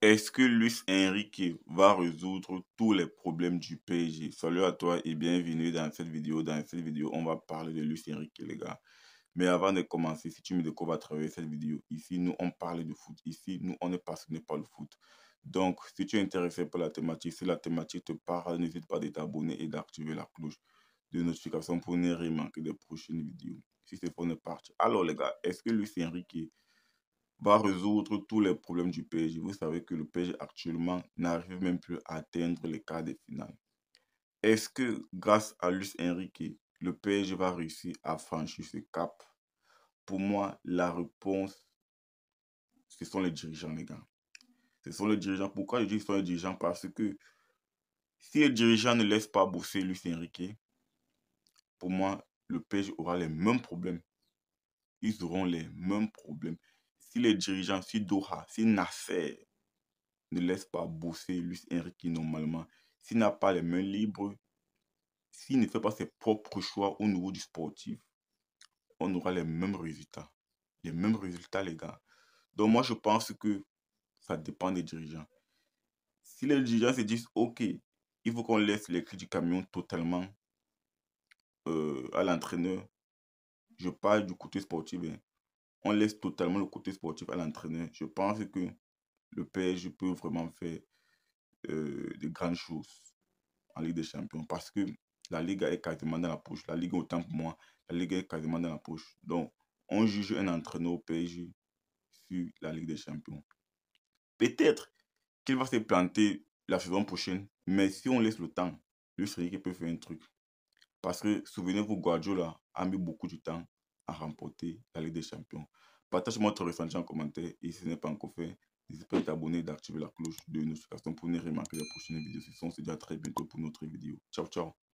Est-ce que Luis Enrique va résoudre tous les problèmes du PSG Salut à toi et bienvenue dans cette vidéo. Dans cette vidéo, on va parler de Luis Enrique, les gars. Mais avant de commencer, si tu me découvres à travers cette vidéo, ici, nous, on parle de foot. Ici, nous, on est passionné par le foot. Donc, si tu es intéressé par la thématique, si la thématique te parle, n'hésite pas à t'abonner et d'activer la cloche de notification pour ne rien manquer des prochaines vidéos. Si c'est pour une partie. Alors, les gars, est-ce que Luis Enrique va résoudre tous les problèmes du PSG. Vous savez que le PSG actuellement n'arrive même plus à atteindre les quarts de finale. Est-ce que grâce à Luis Enrique, le PSG va réussir à franchir ce cap Pour moi, la réponse, ce sont les dirigeants, les gars. Ce sont les dirigeants. Pourquoi je dis ce sont les dirigeants Parce que si les dirigeants ne laissent pas bosser Luis Enrique, pour moi, le PSG aura les mêmes problèmes. Ils auront les mêmes problèmes si les dirigeants, si Doha, si Nasser ne laisse pas bosser Luis Enrique normalement, s'il n'a pas les mains libres, s'il ne fait pas ses propres choix au niveau du sportif, on aura les mêmes résultats. Les mêmes résultats, les gars. Donc moi, je pense que ça dépend des dirigeants. Si les dirigeants se disent, OK, il faut qu'on laisse les clés du camion totalement euh, à l'entraîneur, je parle du côté sportif, bien. Hein on laisse totalement le côté sportif à l'entraîneur. Je pense que le PSG peut vraiment faire euh, de grandes choses en Ligue des Champions parce que la Ligue est quasiment dans la poche. La Ligue, autant pour moi, la Ligue est quasiment dans la poche. Donc, on juge un entraîneur au PSG sur la Ligue des Champions. Peut-être qu'il va se planter la saison prochaine, mais si on laisse le temps, lui, c'est peut faire un truc. Parce que, souvenez-vous, Guardiola a mis beaucoup de temps à remporter la Ligue des Champions. Partagez-moi votre référence en commentaire et si ce n'est pas encore fait, n'hésitez pas à t'abonner et d'activer la cloche de notification pour ne remarquer les prochaines vidéos. Ce sont déjà très bientôt pour notre vidéo. Ciao, ciao